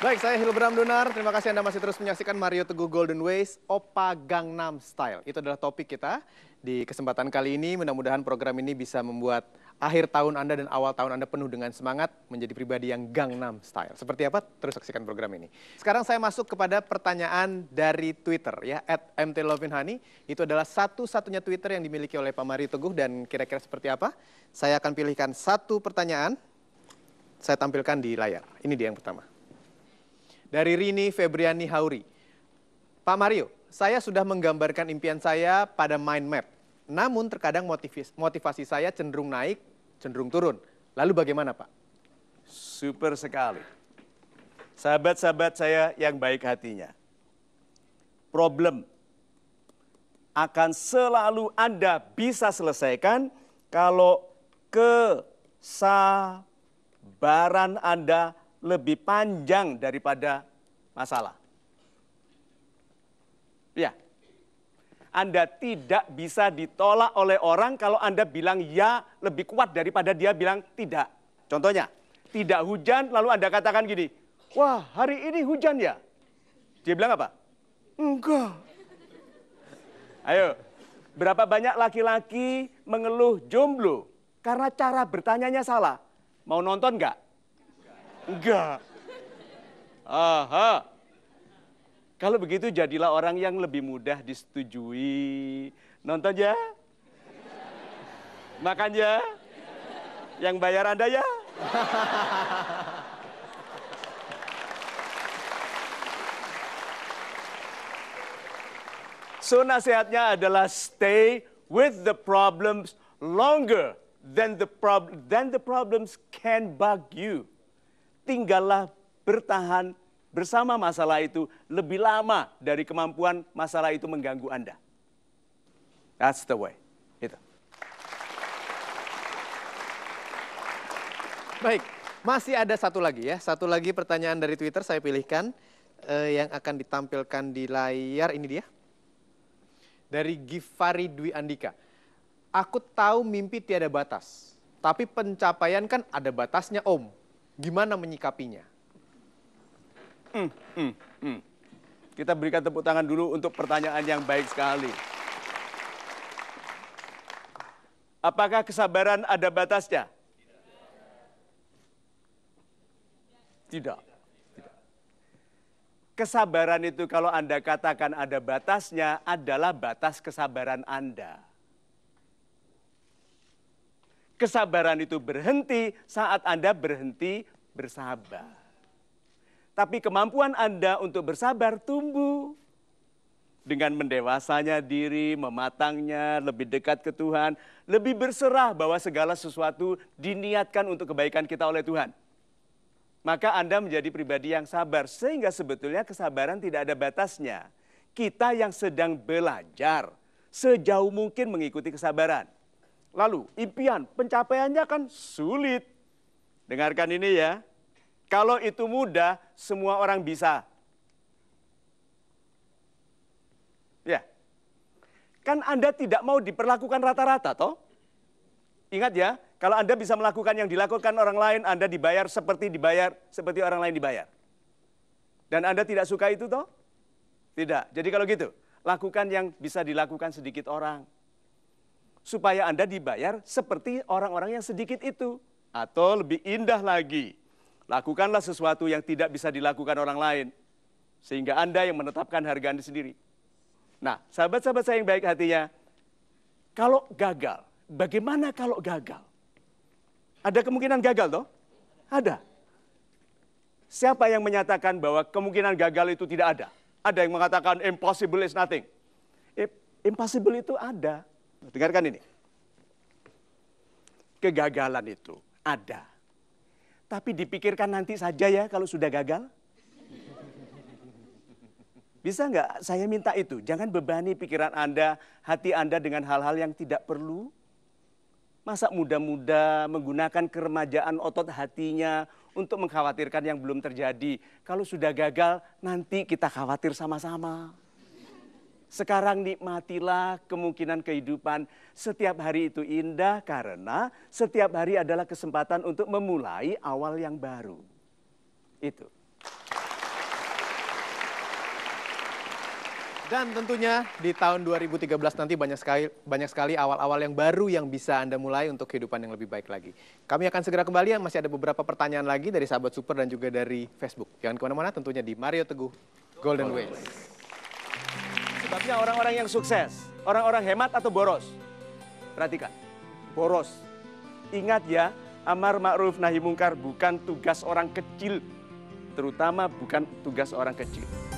Baik, saya Hilbram Dunar. Terima kasih Anda masih terus menyaksikan Mario Teguh Golden Ways, Opa Gangnam Style. Itu adalah topik kita di kesempatan kali ini. Mudah-mudahan program ini bisa membuat akhir tahun Anda dan awal tahun Anda penuh dengan semangat menjadi pribadi yang Gangnam Style. Seperti apa? Terus saksikan program ini. Sekarang saya masuk kepada pertanyaan dari Twitter ya, at mtlovinhani. Itu adalah satu-satunya Twitter yang dimiliki oleh Pak Mario Teguh dan kira-kira seperti apa? Saya akan pilihkan satu pertanyaan. Saya tampilkan di layar. Ini dia yang pertama dari Rini Febriani Hauri. Pak Mario, saya sudah menggambarkan impian saya pada mind map. Namun terkadang motivasi, saya cenderung naik, cenderung turun. Lalu bagaimana Pak? Super sekali. Sahabat-sahabat saya yang baik hatinya. Problem akan selalu Anda bisa selesaikan kalau kesabaran Anda lebih panjang daripada masalah. Ya. Anda tidak bisa ditolak oleh orang kalau Anda bilang ya lebih kuat daripada dia bilang tidak. Contohnya, tidak hujan lalu Anda katakan gini, wah hari ini hujan ya? Dia bilang apa? Enggak. Ayo, berapa banyak laki-laki mengeluh jomblo karena cara bertanyanya salah? Mau nonton enggak? Enggak. Aha. Kalau begitu jadilah orang yang lebih mudah disetujui. Nonton ya. Makan ya. Yang bayar Anda ya. So nasihatnya adalah stay with the problems longer than the, problem than the problems can bug you tinggallah bertahan bersama masalah itu lebih lama dari kemampuan masalah itu mengganggu Anda. That's the way. Itu. Baik, masih ada satu lagi ya, satu lagi pertanyaan dari Twitter saya pilihkan eh, yang akan ditampilkan di layar ini dia. Dari Gifari Dwi Andika. Aku tahu mimpi tiada batas, tapi pencapaian kan ada batasnya Om gimana menyikapinya? Hmm, hmm, hmm. Kita berikan tepuk tangan dulu untuk pertanyaan yang baik sekali. Apakah kesabaran ada batasnya? Tidak. Tidak. Kesabaran itu kalau Anda katakan ada batasnya adalah batas kesabaran Anda. Kesabaran itu berhenti saat Anda berhenti bersabar. Tapi kemampuan Anda untuk bersabar tumbuh dengan mendewasanya diri, mematangnya, lebih dekat ke Tuhan, lebih berserah bahwa segala sesuatu diniatkan untuk kebaikan kita oleh Tuhan. Maka Anda menjadi pribadi yang sabar, sehingga sebetulnya kesabaran tidak ada batasnya. Kita yang sedang belajar sejauh mungkin mengikuti kesabaran. Lalu impian, pencapaiannya kan sulit. Dengarkan ini ya. Kalau itu mudah, semua orang bisa. Ya. Kan Anda tidak mau diperlakukan rata-rata toh? Ingat ya, kalau Anda bisa melakukan yang dilakukan orang lain, Anda dibayar seperti dibayar seperti orang lain dibayar. Dan Anda tidak suka itu toh? Tidak. Jadi kalau gitu, lakukan yang bisa dilakukan sedikit orang supaya Anda dibayar seperti orang-orang yang sedikit itu. Atau lebih indah lagi, lakukanlah sesuatu yang tidak bisa dilakukan orang lain. Sehingga Anda yang menetapkan harga Anda sendiri. Nah, sahabat-sahabat saya yang baik hatinya, kalau gagal, bagaimana kalau gagal? Ada kemungkinan gagal toh? Ada. Siapa yang menyatakan bahwa kemungkinan gagal itu tidak ada? Ada yang mengatakan impossible is nothing. Impossible itu ada. Dengarkan ini. Kegagalan itu ada. Tapi dipikirkan nanti saja ya kalau sudah gagal. Bisa nggak saya minta itu? Jangan bebani pikiran Anda, hati Anda dengan hal-hal yang tidak perlu. Masa muda-muda menggunakan keremajaan otot hatinya untuk mengkhawatirkan yang belum terjadi. Kalau sudah gagal, nanti kita khawatir sama-sama. Sekarang nikmatilah kemungkinan kehidupan. Setiap hari itu indah karena setiap hari adalah kesempatan untuk memulai awal yang baru. Itu. Dan tentunya di tahun 2013 nanti banyak sekali banyak sekali awal-awal yang baru yang bisa Anda mulai untuk kehidupan yang lebih baik lagi. Kami akan segera kembali, masih ada beberapa pertanyaan lagi dari sahabat super dan juga dari Facebook. Jangan kemana-mana tentunya di Mario Teguh Golden Ways. Sebabnya orang-orang yang sukses, orang-orang hemat atau boros. Perhatikan, boros. Ingat ya, amar ma'ruf nahi mungkar bukan tugas orang kecil. Terutama bukan tugas orang kecil.